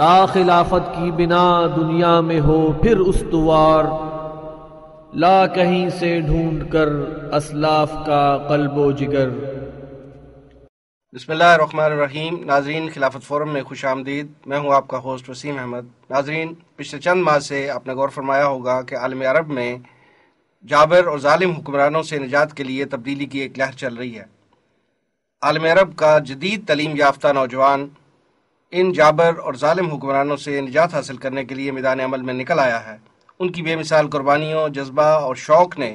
ता खिलाफत की बिना दुनिया में हो फिर उस्तवार ला कहीं से ढूंढ कर असलाफ का कल्बो जिगर रहीम नाजरीन खिलाफत फोरम में खुश आमदीद मैं हूं आपका होस्ट वसीम अहमद नाजरीन पिछले चंद माह से आपने गौर फरमाया होगा कि आलम अरब में जाबर और ालिम हुक्मरानों से निजात के लिए तब्दीली की एक लहर चल रही है आलम अरब का जदीद तलीम याफ्ता नौजवान इन जाबर और ालिम हुक्मरानों से निजात हासिल करने के लिए मैदान अमल में निकल आया है उनकी बेमिसाल कुर्बानियों जज्बा और शौक ने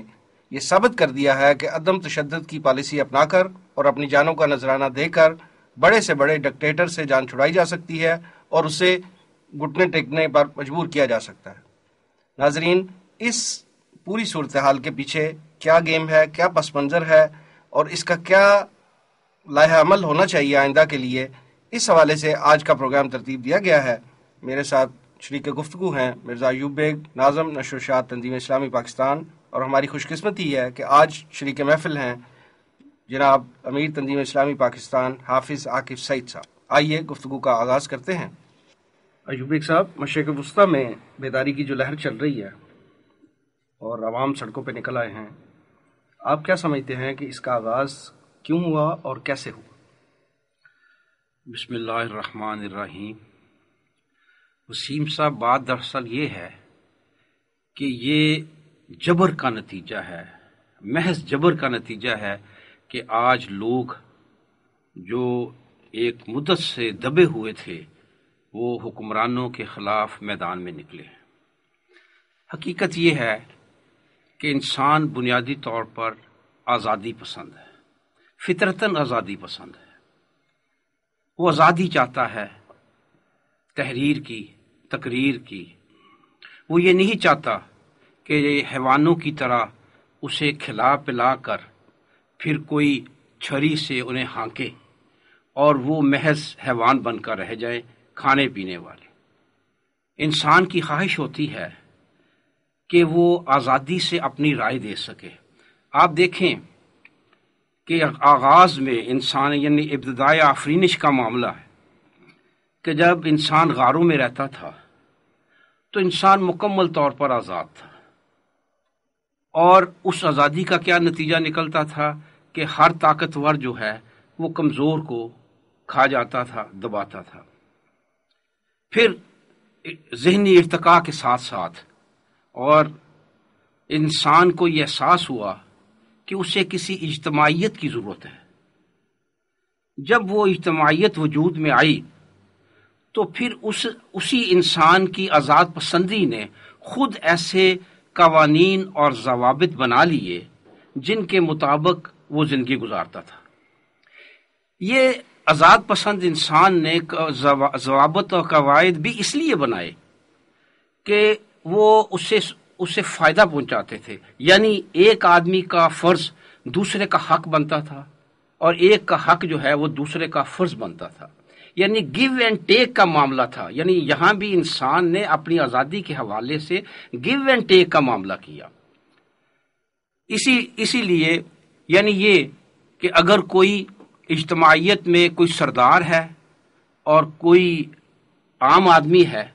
यह साबित कर दिया है कि अदम तशद की पॉलिसी अपनाकर और अपनी जानों का नजराना देकर बड़े से बड़े डिक्टेटर से जान छुड़ाई जा सकती है और उसे घुटने टेकने पर मजबूर किया जा सकता है नाजरीन इस पूरी सूरत हाल के पीछे क्या गेम है क्या पस मंज़र है और इसका क्या लाह अमल होना चाहिए आइंदा के लिए इस हवाले से आज का प्रोग्राम तरतीब दिया गया है मेरे साथ शरीक गुफ्तु हैं मिर्ज़ा यूब बेग नाजम नशोशात तंजीम इस्लामी पाकिस्तान और हमारी खुशकस्मती है कि आज शरीक महफिल हैं जनाब अमीर तंजीम इस्लामी पाकिस्तान हाफिज़ आकिफ सईद साहब आइए गुफ्तु का आगाज़ करते हैं अयूब बेग साहब मशरक़ वस्ती में बेदारी की जो लहर चल रही है और आवाम सड़कों पर निकल आए हैं आप क्या समझते हैं कि इसका आगाज़ क्यों हुआ और कैसे हुआ बसमीम वसीम साहब बात दरअसल ये है कि ये जबर का नतीजा है महज जबर का नतीजा है कि आज लोग जो एक मुद्दत से दबे हुए थे वो हुक्मरानों के ख़िलाफ़ मैदान में निकले हकीकत ये है कि इंसान बुनियादी तौर पर आज़ादी पसंद है फितरतन आज़ादी पसंद है वो आज़ादी चाहता है तहरीर की तकरीर की वो ये नहीं चाहता कि ये हैवानों की तरह उसे खिला पिला कर फिर कोई छरी से उन्हें हाँके और वो महज हैवान बनकर रह जाए खाने पीने वाले इंसान की ख्वाहिश होती है कि वो आज़ादी से अपनी राय दे सके आप देखें के आगाज़ में इंसान यानी इब्तदाई आफरीनिश का मामला है कि जब इंसान गारों में रहता था तो इंसान मुकम्मल तौर पर आज़ाद था और उस आज़ादी का क्या नतीजा निकलता था कि हर ताकतवर जो है वो कमज़ोर को खा जाता था दबाता था फिर जहनी इरतका के साथ साथ और इंसान को यह एहसास हुआ कि उसे किसी इज्तमाहीत की ज़रूरत है जब वो इज्तमाहीत वजूद में आई तो फिर उस उसी इंसान की आज़ाद पसंदी ने खुद ऐसे कवानीन और जवाबित बना लिए जिनके मुताबिक वो ज़िंदगी गुजारता था ये आज़ाद पसंद इंसान ने जवाबत और कवायद भी इसलिए बनाए कि वो उसे उससे फायदा पहुंचाते थे यानी एक आदमी का फर्ज दूसरे का हक बनता था और एक का हक जो है वो दूसरे का फर्ज बनता था यानी गिव एंड टेक का मामला था यानी यहां भी इंसान ने अपनी आजादी के हवाले से गिव एंड टेक का मामला किया इसी इसीलिए यानी ये कि अगर कोई इज्तमाहीत में कोई सरदार है और कोई आम आदमी है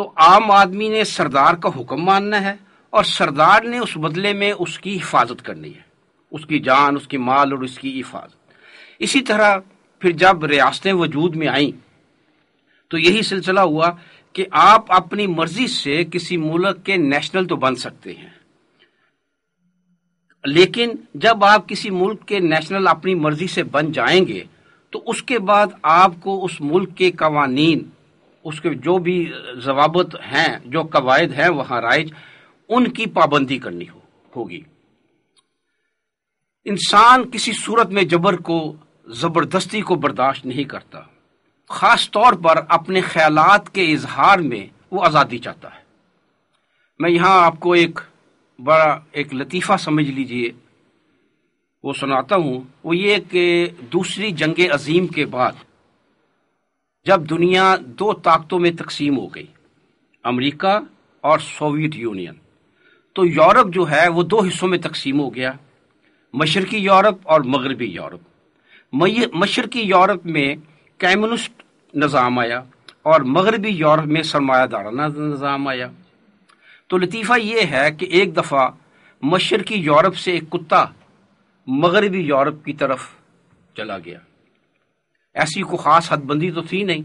तो आम आदमी ने सरदार का हुक्म मानना है और सरदार ने उस बदले में उसकी हिफाजत करनी है उसकी जान उसकी माल और उसकी हिफाजत इसी तरह फिर जब रियासतें वजूद में आईं तो यही सिलसिला हुआ कि आप अपनी मर्जी से किसी मुल्क के नेशनल तो बन सकते हैं लेकिन जब आप किसी मुल्क के नेशनल अपनी मर्जी से बन जाएंगे तो उसके बाद आपको उस मुल्क के कवानीन उसके जो भी जवाबत हैं जो कवायद हैं वहां राइज उनकी पाबंदी करनी हो, होगी इंसान किसी सूरत में जबर को ज़बरदस्ती को बर्दाश्त नहीं करता ख़ास तौर पर अपने ख्यालात के इजहार में वो आज़ादी चाहता है मैं यहां आपको एक बड़ा एक लतीफ़ा समझ लीजिए वो सुनाता हूं वो ये कि दूसरी जंग अजीम के बाद जब दुनिया दो ताकतों में तकसीम हो गई अमेरिका और सोवियत यूनियन तो यूरोप जो है वो दो हिस्सों में तकसीम हो गया मशरकी यूरोप और मगरबी यूरोप मशरकी यूरोप में कम्युनिस्ट निज़ाम आया और मगरबी यूरोप में सरमायादाराना निज़ाम आया तो लतीफ़ा ये है कि एक दफ़ा मशरकी यूरोप से एक कुत्ता मगरबी यूरोप की तरफ चला गया ऐसी कोई खास हदबंदी तो थी नहीं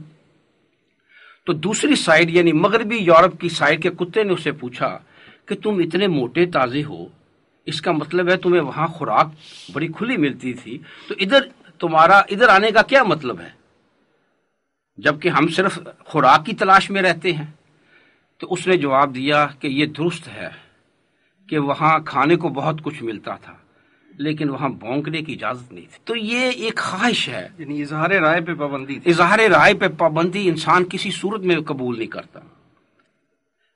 तो दूसरी साइड यानी मगरबी यूरोप की साइड के कुत्ते ने उसे पूछा कि तुम इतने मोटे ताजे हो इसका मतलब है तुम्हें वहां खुराक बड़ी खुली मिलती थी तो इधर तुम्हारा इधर आने का क्या मतलब है जबकि हम सिर्फ खुराक की तलाश में रहते हैं तो उसने जवाब दिया कि यह दुरुस्त है कि वहां खाने को बहुत कुछ मिलता था लेकिन वहाँ बोंकने की इजाजत नहीं थी तो ये एक ख्वाहिश है इजहार राय पे पाबंदी इजहार राय पे पाबंदी इंसान किसी सूरत में कबूल नहीं करता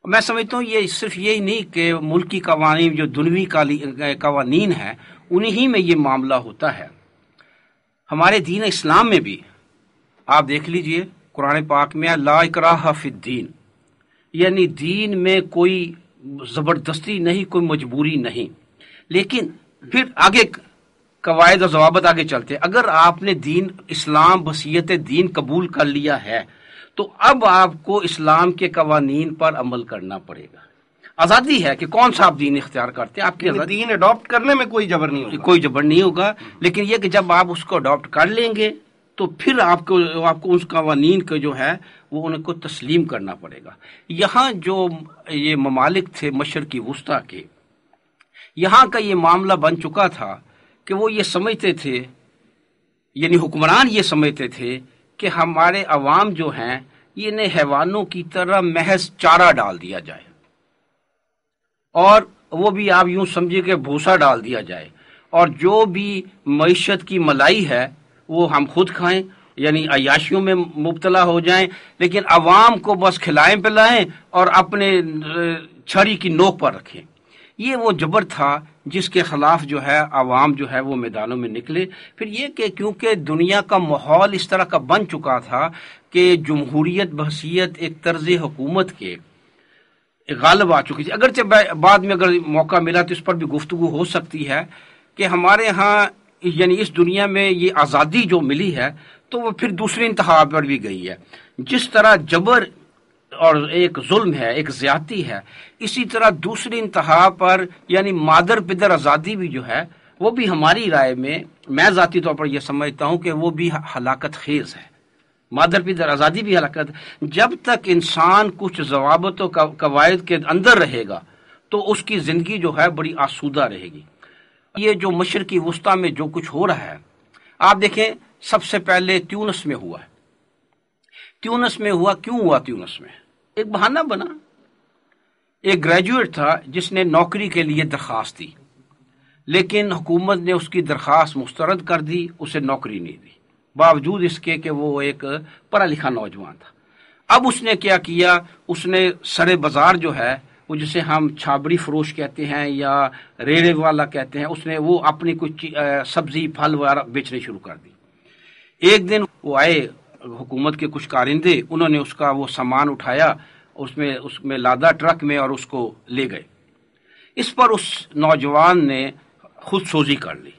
मैं समझता हूँ ये सिर्फ यही नहीं कि मुल्क की कवानी जो दुनवी कवानी है उन्हीं में ये मामला होता है हमारे दीन इस्लाम में भी आप देख लीजिए कुरान पाक में लाकरा हफिद्दीन यानी दीन में कोई ज़बरदस्ती नहीं कोई मजबूरी नहीं लेकिन फिर आगे कवायद और जवाबत आगे चलते हैं अगर आपने दीन इस्लाम बसीयत दीन कबूल कर लिया है तो अब आपको इस्लाम के कवानीन पर अमल करना पड़ेगा आज़ादी है कि कौन सा आप दीन इख्तियार करते हैं आपके दीन अडॉप्ट करने में कोई जबर नहीं होगा कोई जबर नहीं होगा लेकिन यह कि जब आप उसको अडॉप्ट कर लेंगे तो फिर आपको आपको उस कवानीन के जो है वो उनको तस्लीम करना पड़ेगा यहाँ जो ये ममालिक थे मशर की वस्ती के यहाँ का ये मामला बन चुका था कि वो ये समझते थे यानी हुक्मरान ये समझते थे कि हमारे अवाम जो हैं इन्हें हैवानों की तरह महज चारा डाल दिया जाए और वो भी आप यूं समझिए कि भूसा डाल दिया जाए और जो भी मीशत की मलाई है वो हम खुद खाएं यानी अयाशियों में मुबतला हो जाएं लेकिन अवाम को बस खिलाएं पिलाएं और अपने छड़ी की नोक पर रखें ये वो जबर था जिसके खिलाफ जो है आवाम जो है वो मैदानों में निकले फिर ये कि क्योंकि दुनिया का माहौल इस तरह का बन चुका था कि जमहूरीत बहसीत एक तर्ज हुकूमत के गालब आ चुकी थी अगरचे बाद में अगर मौका मिला तो इस पर भी गुफ्तु हो सकती है कि हमारे यहाँ यानी इस दुनिया में ये आज़ादी जो मिली है तो वह फिर दूसरे इंतहा पर भी गई है जिस तरह जबर और एक जुल्म है एक ज्यादती है इसी तरह दूसरी इंतहा पर यानी मादर पिदर आज़ादी भी जो है वो भी हमारी राय में मैं ज़ाती तौर पर यह समझता हूँ कि वो भी हलाकत खेज है मादर पिदर आज़ादी भी हलाकत जब तक इंसान कुछ जवाबतों कवायद के अंदर रहेगा तो उसकी ज़िंदगी जो है बड़ी आसूदा रहेगी ये जो मशरक़ी वस्ती में जो कुछ हो रहा है आप देखें सबसे पहले ट्यूनस में हुआ है त्यूनस में हुआ क्यों हुआ त्यूनस में एक बहाना बना एक ग्रेजुएट था जिसने नौकरी के लिए दरखास्त दी लेकिन हुकूमत ने उसकी दरख्वास्त मुस्तरद कर दी उसे नौकरी नहीं दी बावजूद इसके कि वो एक पढ़ा लिखा नौजवान था अब उसने क्या किया उसने सरे बाजार जो है वो जिसे हम छाबड़ी फरोश कहते हैं या रेड़े वाला कहते हैं उसने वो अपनी कुछ सब्जी फल वगैरह बेचने शुरू कर दी एक दिन वो आए हुकूमत के कुछ कारिंदे उन्होंने उसका वो सामान उठाया उसमें उसमें लादा ट्रक में और उसको ले गए इस पर उस नौजवान ने खुद सोजी कर ली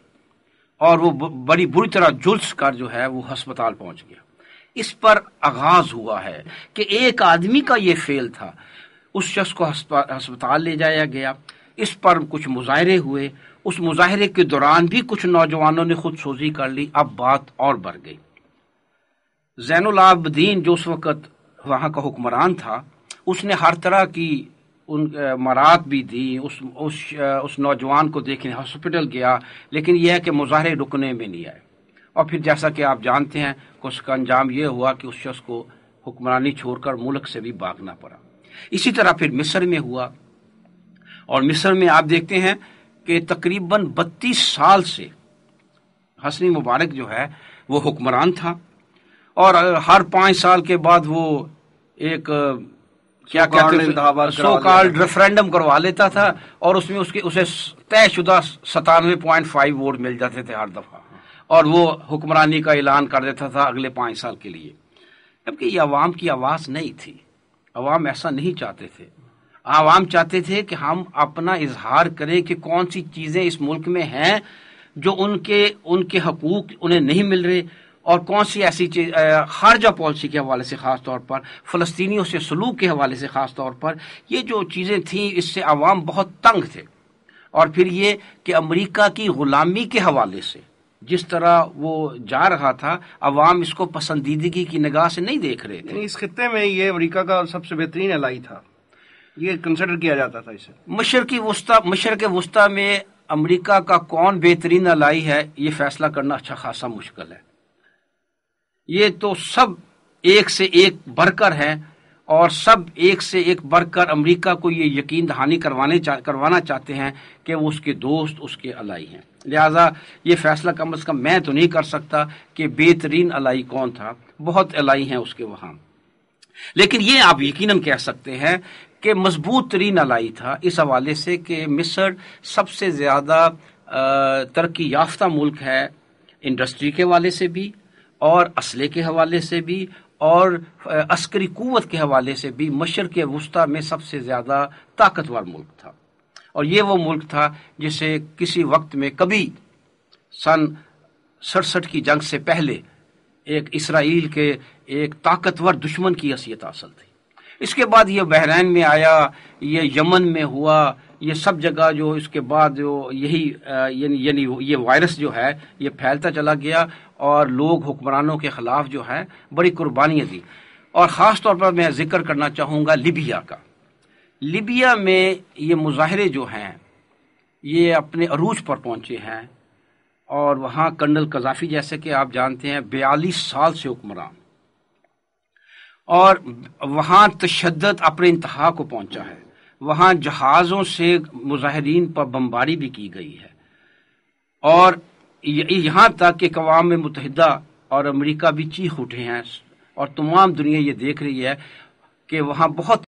और वो बड़ी बुरी तरह जुल्स कर जो है वो हस्पताल पहुंच गया इस पर आगाज हुआ है कि एक आदमी का ये फेल था उस शख्स को हस्पताल ले जाया गया इस पर कुछ मुजाहरे हुए उस मुजाहरे के दौरान भी कुछ नौजवानों ने खुद सोजी कर ली अब बात और बढ़ गई ज़ैन जैनलाबद्दीन जो उस वक़्त वहाँ का हुक्मरान था उसने हर तरह की उन मारात भी दी उस उस उस नौजवान को देखने हॉस्पिटल गया लेकिन यह है कि मुजाहरे रुकने में नहीं आए और फिर जैसा कि आप जानते हैं कि उसका अंजाम यह हुआ कि उस शख्स को हुक्मरानी छोड़कर मुल्क से भी भागना पड़ा इसी तरह फिर मिस्र में हुआ और मिस्र में आप देखते हैं कि तकरीबन बत्तीस साल से हसनी मुबारक जो है वह हुक्मरान था और हर पांच साल के बाद वो एक क्या क्या सो कॉल्ड रेफरेंडम करवा लेता था और उसमें उसके उसे तयशुदा सतानवे पॉइंट फाइव वोट मिल जाते थे हर दफा और वो हुक्मरानी का ऐलान कर देता था अगले पांच साल के लिए जबकि ये अवाम की आवाज़ नहीं थी अवाम ऐसा नहीं चाहते थे आवाम चाहते थे कि हम अपना इजहार करें कि कौन सी चीज़ें इस मुल्क में हैं जो उनके उनके हकूक उन्हें नहीं मिल रहे और कौन सी ऐसी चीज खारजा पॉलिसी के हवाले से ख़ास तौर पर फ़लस्तियों से सलूक के हवाले से ख़ास तौर पर ये जो चीज़ें थी इससे आवाम बहुत तंग थे और फिर ये कि अमरीका की ग़ुलामी के हवाले से जिस तरह वो जा रहा था अवाम इसको पसंदीदगी की निगाह से नहीं देख रहे थे इस खत्े में ये अमरीका का सबसे बेहतरीन अलाई था ये कंसिडर किया जाता था इसे मशर की वस्ता मशरक वस्ता में अमरीका का कौन बेहतरीन अलाई है ये फैसला करना अच्छा खासा मुश्किल है ये तो सब एक से एक बरकर हैं और सब एक से एक बरकर अमेरिका को ये यकीन दहानी करवाने चा, करवाना चाहते हैं कि वो उसके दोस्त उसके अलाई हैं लिहाजा ये फैसला कम अज़ कम मैं तो नहीं कर सकता कि बेहतरीन अलाई कौन था बहुत अलाई हैं उसके वहाँ लेकिन ये आप यकीनन कह सकते हैं कि मजबूत तरीन अलाई था इस हवाले से कि मिस्र सबसे ज़्यादा तरक्की याफ्ता मुल्क है इंडस्ट्री के वाले से भी और असले के हवाले से भी और अस्करी क़ुत के हवाले से भी मशर के वस्ती में सबसे ज़्यादा ताकतवर मुल्क था और ये वो मुल्क था जिसे किसी वक्त में कभी सन सड़सठ की जंग से पहले एक इसराइल के एक ताकतवर दुश्मन की हैसियत हासिल थी इसके बाद ये बहरीन में आया ये यमन में हुआ ये सब जगह जो इसके बाद जो यही यानी यानी ये वायरस जो है ये फैलता चला गया और लोग हुक्मरानों के ख़िलाफ़ जो है बड़ी कुर्बानियाँ दी और ख़ास तौर पर मैं जिक्र करना चाहूँगा लिबिया का लिबिया में ये मुजाहरे जो हैं ये अपने अरूज पर पहुँचे हैं और वहाँ कर्नल कजाफी जैसे कि आप जानते हैं बयालीस साल से हुक्मरान और वहाँ तशद अपने इंतहा को पहुँचा है वहाँ जहाज़ों से मुजाहिदीन पर बमबारी भी की गई है और यहाँ तक कि अवाम मुतहदा और अमेरिका भी चीख उठे हैं और तमाम दुनिया ये देख रही है कि वहाँ बहुत